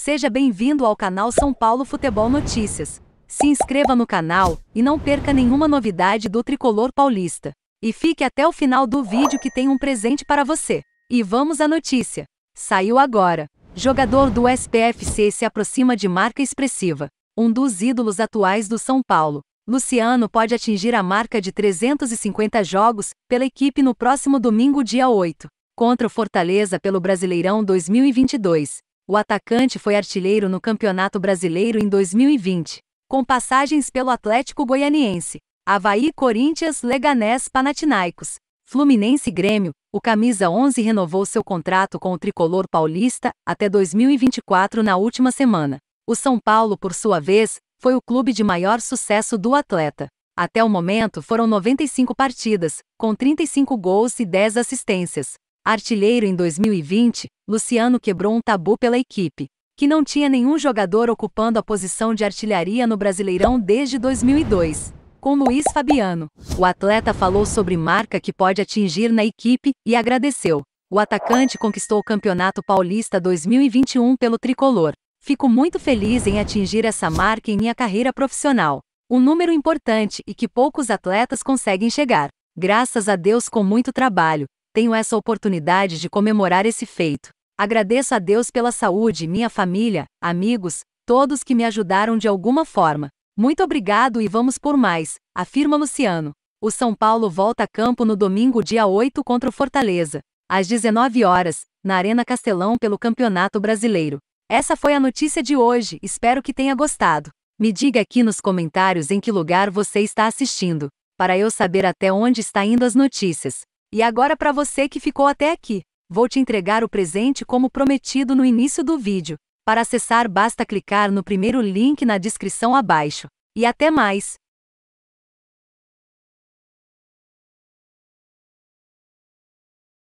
Seja bem-vindo ao canal São Paulo Futebol Notícias. Se inscreva no canal e não perca nenhuma novidade do tricolor paulista. E fique até o final do vídeo que tem um presente para você. E vamos à notícia. Saiu agora. Jogador do SPFC se aproxima de marca expressiva. Um dos ídolos atuais do São Paulo. Luciano pode atingir a marca de 350 jogos pela equipe no próximo domingo, dia 8, contra o Fortaleza pelo Brasileirão 2022. O atacante foi artilheiro no Campeonato Brasileiro em 2020, com passagens pelo Atlético Goianiense, Havaí, Corinthians, Leganés, Panathinaikos, Fluminense e Grêmio. O camisa 11 renovou seu contrato com o tricolor paulista até 2024 na última semana. O São Paulo, por sua vez, foi o clube de maior sucesso do atleta. Até o momento foram 95 partidas, com 35 gols e 10 assistências. Artilheiro em 2020, Luciano quebrou um tabu pela equipe, que não tinha nenhum jogador ocupando a posição de artilharia no Brasileirão desde 2002. Com Luiz Fabiano, o atleta falou sobre marca que pode atingir na equipe e agradeceu. O atacante conquistou o Campeonato Paulista 2021 pelo tricolor. Fico muito feliz em atingir essa marca em minha carreira profissional. Um número importante e que poucos atletas conseguem chegar. Graças a Deus, com muito trabalho, tenho essa oportunidade de comemorar esse feito. Agradeço a Deus pela saúde, minha família, amigos, todos que me ajudaram de alguma forma. Muito obrigado e vamos por mais, afirma Luciano. O São Paulo volta a campo no domingo, dia 8, contra o Fortaleza, às 19 horas, na Arena Castelão pelo Campeonato Brasileiro. Essa foi a notícia de hoje, espero que tenha gostado. Me diga aqui nos comentários em que lugar você está assistindo, para eu saber até onde está indo as notícias. E agora para você que ficou até aqui. Vou te entregar o presente como prometido no início do vídeo. Para acessar basta clicar no primeiro link na descrição abaixo. E até mais!